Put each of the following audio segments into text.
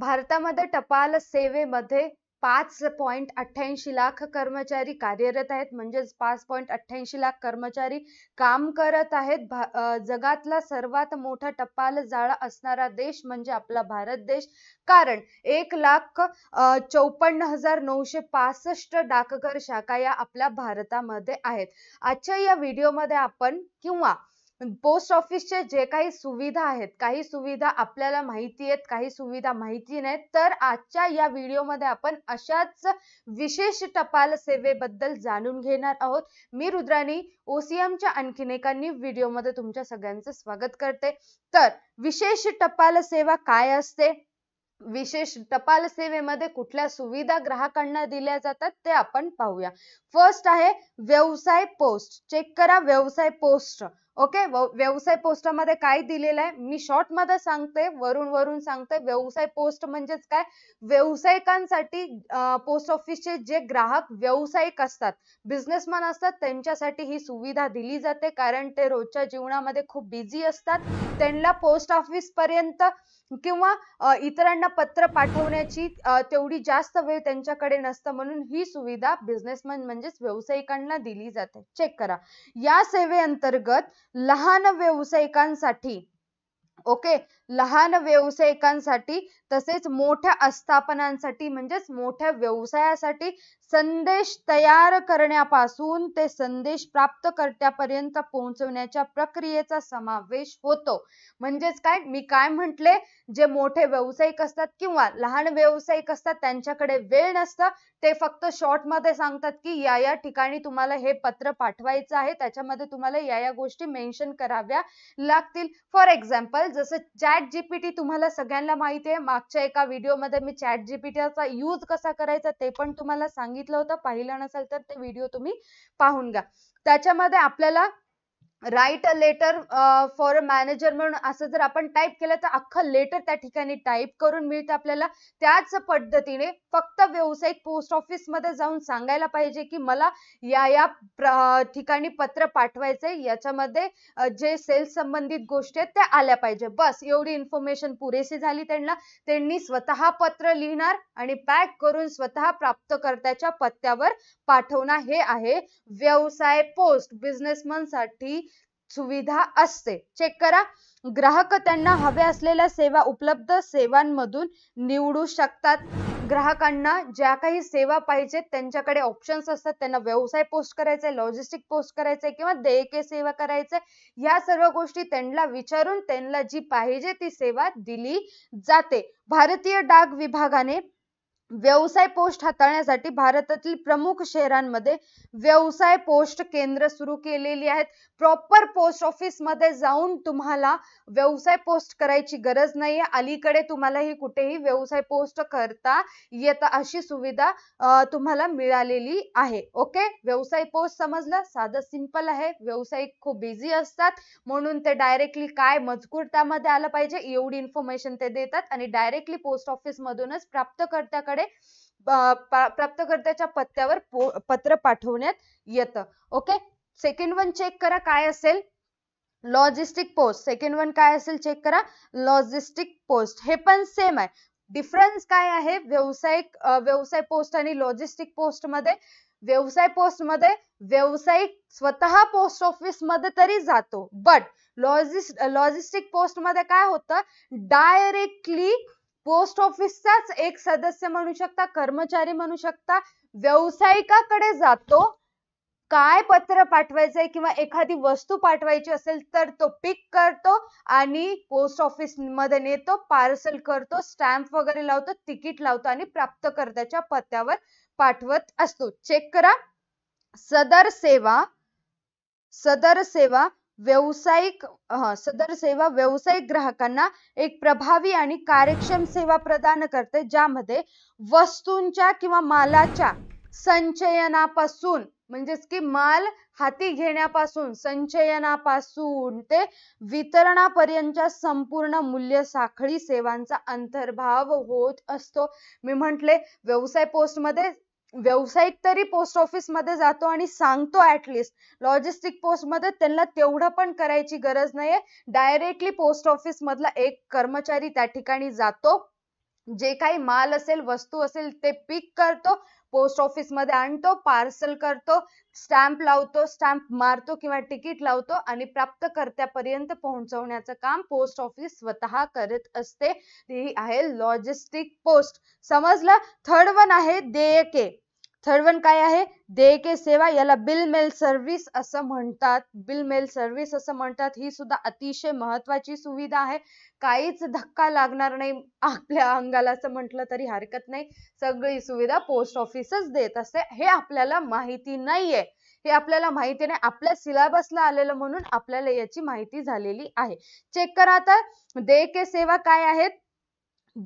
भारतामध्ये टपाल सेवेमध्ये पाच पॉईंट अठ्ठ्याऐंशी लाख कर्मचारी कार्यरत आहेत म्हणजेच पाच पॉईंट अठ्ठ्याऐंशी लाख कर्मचारी काम करत आहेत जगातला सर्वात मोठा टपाल जाळा असणारा देश म्हणजे आपला भारत देश कारण एक लाख चौपन्न हजार नऊशे पासष्ट डाकघर शाखा या आपल्या भारतामध्ये आहेत आजच्या या व्हिडिओमध्ये आपण किंवा पोस्ट ऑफिसचे जे काही सुविधा आहेत काही सुविधा आपल्याला माहिती आहेत काही सुविधा माहिती नाहीत तर आजच्या या व्हिडिओमध्ये आपण अशाच विशेष टपाल सेवेबद्दल जाणून घेणार आहोत मी रुद्राणी ओसीएमच्या आणखीन एका न्यू व्हिडिओमध्ये तुमच्या सगळ्यांचं स्वागत करते तर विशेष टपाल सेवा काय असते विशेष टपाल सेवेमध्ये कुठल्या सुविधा ग्राहकांना दिल्या जातात ते आपण पाहूया फर्स्ट आहे व्यवसाय पोस्ट चेक करा व्यवसाय पोस्ट ओके व्यवसाय पोस्टमध्ये काय दिलेलं आहे मी शॉर्ट मध्ये सांगते वरून वरून सांगते व्यवसाय पोस्ट म्हणजेच काय व्यावसायिकांसाठी पोस्ट ऑफिसचे चे जे ग्राहक व्यावसायिक असतात बिझनेसमॅन असतात त्यांच्यासाठी ही सुविधा दिली जाते कारण ते रोजच्या जीवनामध्ये खूप बिझी असतात त्यांना पोस्ट ऑफिस पर्यंत किंवा इतरांना पत्र पाठवण्याची तेवढी जास्त वेळ त्यांच्याकडे नसतं म्हणून ही सुविधा बिझनेसमॅन म्हणजेच व्यावसायिकांना दिली जाते चेक करा या सेवेअंतर्गत लहान व्यावसायिकांसाठी ओके लहान व्यावसायिकांसाठी तसेच मोठ्या आस्थापनांसाठी म्हणजेच मोठ्या व्यवसायासाठी संदेश तयार करण्यापासून ते संदेश प्राप्तकर्त्यापर्यंत पोहोचवण्याच्या प्रक्रियेचा समावेश होतो म्हणजेच काय मी काय म्हंटले जे मोठे व्यावसायिक असतात किंवा लहान व्यावसायिक असतात त्यांच्याकडे वेळ नसतं ते फक्त शॉर्ट मध्ये सांगतात की या या ठिकाणी तुम्हाला हे पत्र पाठवायचं आहे त्याच्यामध्ये तुम्हाला या या गोष्टी मेन्शन कराव्या लागतील फॉर एक्झाम्पल जसं चॅट जीपीटी तुम्हाला सगळ्यांना माहिती आहे मागच्या एका व्हिडिओमध्ये मी चॅट जीपीटीचा यूज कसा करायचा ते पण तुम्हाला सांगितलं होतं पाहिलं नसेल तर ते व्हिडिओ तुम्ही पाहून घ्या त्याच्यामध्ये आपल्याला write a letter for a manager म्हणून असं जर आपण टाईप केलं तर अख्खं लेटर त्या ठिकाणी टाईप करून मिळतं आपल्याला त्याच पद्धतीने फक्त व्यावसायिक पोस्ट ऑफिसमध्ये जाऊन सांगायला पाहिजे की मला या या ठिकाणी पत्र पाठवायचंय याच्यामध्ये जे सेल्स संबंधित गोष्टी आहेत त्या आल्या पाहिजे बस एवढी इन्फॉर्मेशन पुरेशी झाली त्यांना त्यांनी स्वतः पत्र लिहिणार आणि पॅक करून स्वतः प्राप्तकर्त्याच्या पत्त्यावर पाठवणार हे आहे व्यवसाय पोस्ट साठी सुविधा असते चेक करा ग्राहक त्यांना हव्या असलेल्या सेवा उपलब्ध सेवांमधून निवडू शकतात ग्राहकांना ज्या काही सेवा पाहिजेत त्यांच्याकडे ऑप्शन्स असतात त्यांना व्यवसाय पोस्ट करायचे लॉजिस्टिक पोस्ट करायचे किंवा देयके सेवा करायचे या सर्व गोष्टी त्यांना विचारून त्यांना जी पाहिजे ती सेवा दिली जाते भारतीय डाक विभागाने व्यवसाय पोस्ट हाताळण्यासाठी भारतातील प्रमुख शहरांमध्ये व्यवसाय पोस्ट केंद्र सुरू केलेली आहेत प्रॉपर पोस्ट ऑफिस मध्ये जाऊन तुम्हाला व्यवसाय पोस्ट करायची गरज नाही अलीकडे तुम्हाला ही कुठेही व्यवसाय पोस्ट करता येत अशी सुविधा तुम्हाला मिळालेली आहे ओके व्यवसाय पोस्ट समजलं साधं सिंपल आहे व्यवसाय खूप बिझी असतात म्हणून ते डायरेक्टली काय मजकूर त्यामध्ये आलं पाहिजे एवढी इन्फॉर्मेशन ते देतात आणि डायरेक्टली पोस्ट ऑफिस मधूनच प्राप्तकर्त्याकडे प्राप्तकर्त्याच्या पत्त्यावर पत्र पाठवण्यात येतं ओके सेकंड वन चेक करा काय असेल लॉजिस्टिक पोस्ट सेकंड वन काय असेल चेक करा लॉजिस्टिक पोस्ट हे पण सेम आहे डिफरन्स काय आहे व्यावसायिक व्यवसाय पोस्ट आणि लॉजिस्टिक पोस्ट मध्ये व्यवसाय पोस्ट मध्ये व्यावसायिक स्वतः पोस्ट ऑफिस मध्ये तरी जातो बट लॉजिस्ट लॉजिस्टिक पोस्ट मध्ये काय होतं डायरेक्टली पोस्ट ऑफिसचाच एक सदस्य म्हणू शकता कर्मचारी म्हणू शकता व्यावसायिकाकडे जातो काय पत्र पाठवायचंय किंवा एखादी वस्तू पाठवायची असेल तर तो पिक करतो आणि पोस्ट ऑफिस मध्ये नेतो पार्सल करतो स्टॅम्प वगैरे लावतो तिकीट लावतो आणि प्राप्तकर्त्याच्या पत्त्यावर पाठवत असतो चेक करा सदर सेवा सदर सेवा व्यावसायिक सदर सेवा व्यावसायिक ग्राहकांना एक प्रभावी आणि कार्यक्षम सेवा प्रदान करते ज्यामध्ये वस्तूंच्या किंवा मालाच्या संचयनापासून म्हणजेच की माल हाती घेण्यापासून संचयनापासून ते वितरणापर्यंतच्या संपूर्ण मूल्य साखळी सेवांचा अंतर्भाव होत असतो. मी म्हटले व्यवसाय पोस्टमध्ये व्यावसायिक तरी पोस्ट ऑफिस मध्ये जातो आणि सांगतो ऍटलिस्ट लॉजिस्टिक पोस्ट मध्ये त्यांना तेवढं पण करायची गरज नाहीये डायरेक्टली पोस्ट ऑफिस मधला एक कर्मचारी त्या ठिकाणी जातो जे काही माल असेल वस्तू असेल ते पिक करतो पोस्ट ऑफिस मध्ये आणतो पार्सल करतो स्टॅम्प लावतो स्टॅम्प मारतो किंवा तिकीट लावतो आणि प्राप्तकर्त्यापर्यंत पोहोचवण्याचं काम पोस्ट ऑफिस स्वतः करत असते ती आहे लॉजिस्टिक पोस्ट समजलं थर्ड वन आहे देयके थर्ड वन काय आहे देयके सेवा याला बिल मेल सर्व्हिस असं म्हणतात बिल मेल सर्व्हिस असं म्हणतात ही सुद्धा अतिशय महत्वाची सुविधा आहे काहीच धक्का लागणार नाही आपल्या अंगाला असं म्हटलं तरी हरकत नाही सगळी सुविधा पोस्ट ऑफिसच देत असते हे आपल्याला माहिती नाहीये हे आपल्याला माहिती नाही आपल्या सिलेबसला आलेलं म्हणून आपल्याला याची माहिती झालेली आहे चेक करा तर देयके सेवा काय आहेत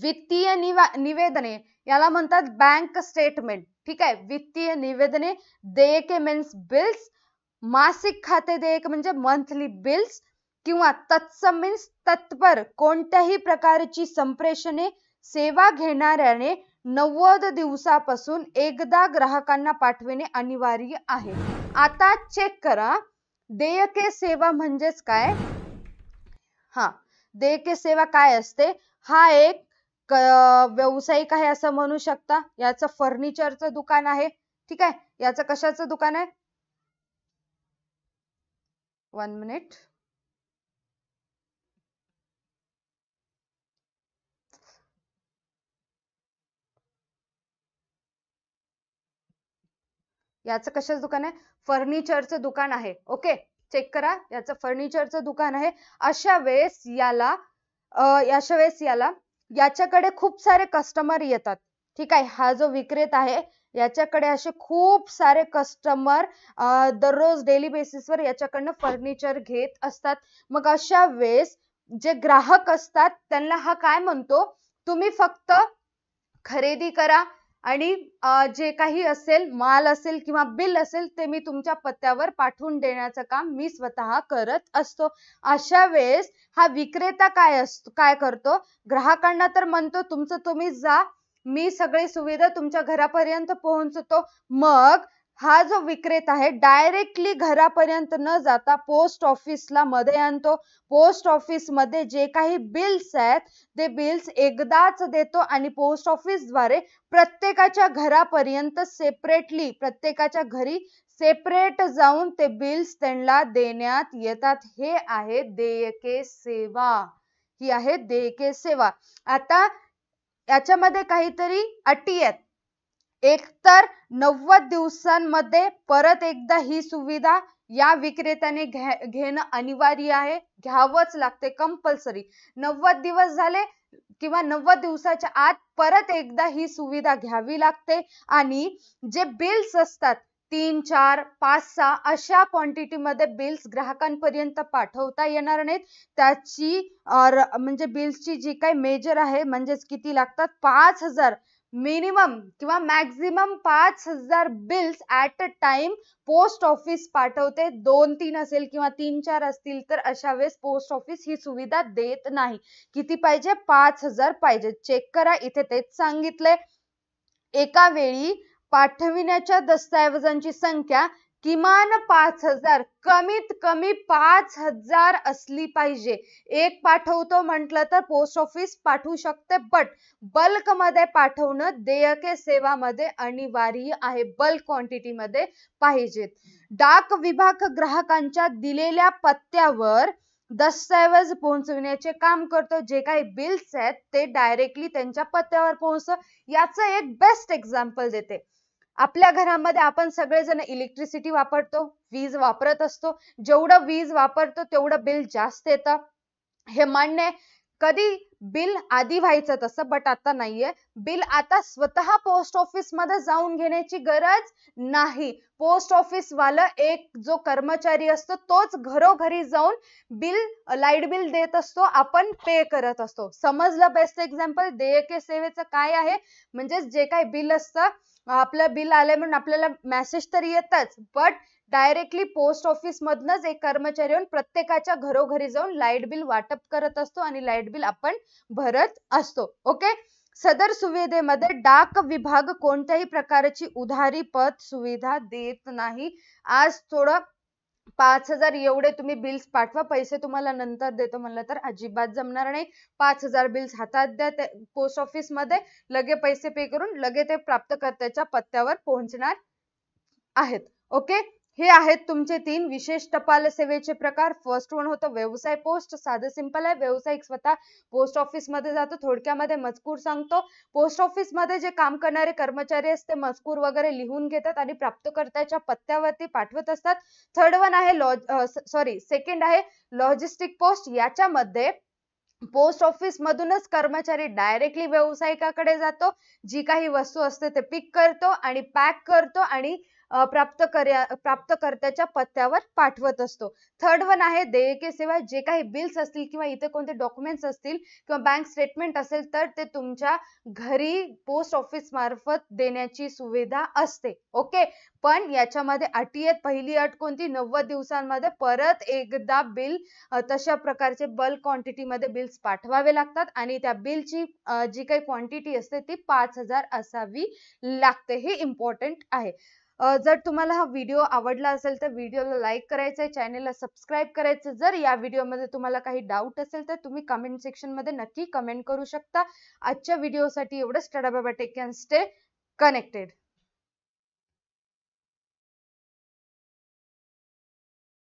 वित्तीय निवा निवेदने याला म्हणतात बँक स्टेटमेंट ठीक आहे वित्तीय निवेदने देयके मेन्स बिल्स मासिक खाते देयक म्हणजे मंथली बिल्स किंवा तत्सम मीन्स तत्पर कोणत्याही प्रकारची संप्रेषणे सेवा घेणाऱ्याने नव्वद दिवसापासून एकदा ग्राहकांना पाठविणे अनिवार्य आहे आता चेक करा देयके सेवा म्हणजेच काय हा देयके सेवा काय असते हा एक व्यावसायिक आहे असं म्हणू शकता याचं फर्निचरचं दुकान आहे ठीक आहे याचं कशाचं दुकान आहे वन मिनिट याचं कशाचं दुकान आहे फर्निचरचं दुकान आहे ओके चेक करा याचं फर्निचरचं दुकान आहे अशा वेळेस याला अशा वेळेस याला याच्याकडे खूप सारे कस्टमर येतात ठीक आहे हा जो विक्रेता आहे याच्याकडे असे खूप सारे कस्टमर दररोज डेली बेसिसवर याच्याकडनं फर्निचर घेत असतात मग अशा वेळेस जे ग्राहक असतात त्यांना हा काय म्हणतो तुम्ही फक्त खरेदी करा आणि जे काही असेल माल असेल किंवा बिल असेल ते मी तुमच्या पत्त्यावर पाठवून देण्याचं काम मी स्वतः करत असतो अशा वेळेस हा विक्रेता काय असतो काय करतो ग्राहकांना तर म्हणतो तुमचं तुम्ही जा मी सगळी सुविधा तुमच्या घरापर्यंत पोहोचवतो मग हा जो विक्रेता आहे डायरेक्टली घरापर्यंत न जाता पोस्ट ऑफिसला मध्ये आणतो पोस्ट ऑफिसमध्ये जे काही बिल्स आहेत ते बिल्स एकदाच देतो आणि पोस्ट ऑफिसद्वारे प्रत्येकाच्या घरापर्यंत सेपरेटली प्रत्येकाच्या घरी सेपरेट जाऊन ते बिल्स त्यांना देण्यात येतात हे आहे देयके सेवा ही आहे देयके सेवा आता याच्यामध्ये काहीतरी अटी आहेत एकतर नव्वद दिवसांमध्ये परत एकदा ही सुविधा या विक्रेत्याने घ्या घेणं अनिवार्य आहे घ्यावंच लागते कंपल्सरी नव्वद दिवस झाले किंवा नव्वद दिवसाच्या आत परत एकदा ही सुविधा घ्यावी लागते आणि जे बिल्स असतात तीन चार पाच सहा अशा क्वांटिटीमध्ये बिल्स ग्राहकांपर्यंत पाठवता येणार नाहीत त्याची म्हणजे बिल्सची जी काही मेजर आहे म्हणजेच किती लागतात पाच हजार मिनिमम किंवा मॅक्झिमम पाच हजार bills at a time post office पाठवते दोन तीन असेल किंवा तीन चार असतील तर अशा वेळेस पोस्ट ऑफिस ही सुविधा देत नाही किती पाहिजे पाच हजार पाहिजे चेक करा इथे तेच सांगितलंय एका वेळी पाठविण्याच्या दस्तऐवजांची संख्या किमान पाच हजार कमीत कमी पाच हजार असली पाहिजे एक पाठवतो म्हंटल तर पोस्ट ऑफिस पाठवू शकते बट मध्ये पाठवणं देयके सेवामध्ये अनिवार्य आहे बल्क मध्ये पाहिजेत डाक विभाग ग्राहकांच्या दिलेल्या पत्त्यावर दस्तऐवज पोहोचविण्याचे काम करतो जे काही बिल्स आहेत ते डायरेक्टली त्यांच्या पत्त्यावर पोहोचतं याचं एक बेस्ट एक्झाम्पल देते आपल्या घरामध्ये आपण सगळेजण इलेक्ट्रिसिटी वापरतो वीज वापरत असतो जेवढं वीज वापरतो तेवढं बिल जास्त येतं हे मान्य आहे कधी बिल आधी व्हायचं तसं बट आता नाहीये बिल आता स्वतः पोस्ट ऑफिस मध्ये जाऊन घेण्याची गरज नाही पोस्ट ऑफिस वाला एक जो कर्मचारी असतो तोच घरोघरी जाऊन बिल लाईट बिल देत असतो आपण पे करत असतो समजलं बेस्ट एक्झाम्पल देयके सेवेचं काय आहे म्हणजेच जे काय बिल असतं आपलं बिल आलंय म्हणून आपल्याला मेसेज तर येतच बट डायरेक्टली पोस्ट ऑफिस मधनच एक कर्मचारी येऊन प्रत्येकाच्या घरोघरी जाऊन लाईट बिल वाटप करत असतो आणि लाईट बिल आपण भरत असतो ओके सदर सुविधेमध्ये डाक विभाग कोणत्याही प्रकारची उधारी पत सुविधा देत नाही आज थोडं पाच हजार एवढे तुम्ही बिल्स पाठवा पैसे तुम्हाला नंतर देतो म्हणलं तर अजिबात जमणार नाही पाच हजार बिल्स हातात द्या ते पोस्ट ऑफिस मध्ये लगे पैसे पे करून लगे ते प्राप्तकर्त्याच्या पत्त्यावर पोहोचणार आहेत ओके हे आहेत तुमचे तीन विशेष टपाल सेवेचे प्रकार फर्स्ट वन होतं व्यवसाय पोस्ट साधं सिंपल आहे व्यावसायिक स्वतः पोस्ट ऑफिस मध्ये जातो थोडक्यामध्ये मजकूर सांगतो पोस्ट ऑफिस मध्ये जे काम करणारे कर्मचारी असते मजकूर वगैरे लिहून घेतात आणि प्राप्तकर्त्याच्या पत्त्यावरती पाठवत असतात थर्ड वन आहे लॉज सॉरी सेकंड आहे लॉजिस्टिक पोस्ट याच्यामध्ये पोस्ट ऑफिस मधूनच कर्मचारी डायरेक्टली व्यावसायिकाकडे जातो जी काही वस्तू असते ते पिक करतो आणि पॅक करतो आणि प्राप्त प्राप्तकर्त्याच्या पत्त्यावर पाठवत असतो. थर्ड वन आहे देयके सेवा जे काही बिल्स असतील किंवा इतर कोणते डॉक्युमेंट्स असतील किंवा बँक स्टेटमेंट असेल तर ते तुमच्या घरी पोस्ट ऑफिस मार्फत देण्याची सुविधा असते. ओके पण याच्यामध्ये अटी आहेत. पहिली अट कोणती नव्वद दिवसांमध्ये परत एकदा बिल तशा प्रकारचे बल्क quantity मध्ये bills पाठवावे लागतात आणि त्या बिलची ची जी काही क्वांटिटी असते ती पाच हजार असावी लागते. हे इम्पॉर्टंट आहे. जर तुम्हाला हा व्हिडिओ आवडला असेल तर व्हिडिओला लाईक करायचं आहे चॅनेलला सबस्क्राईब करायचं जर या व्हिडिओमध्ये तुम्हाला काही डाऊट असेल तर तुम्ही कमेंट सेक्शनमध्ये नक्की कमेंट करू शकता आजच्या व्हिडिओसाठी एवढंच टडाबाबा टेक कॅन स्टे कनेक्टेड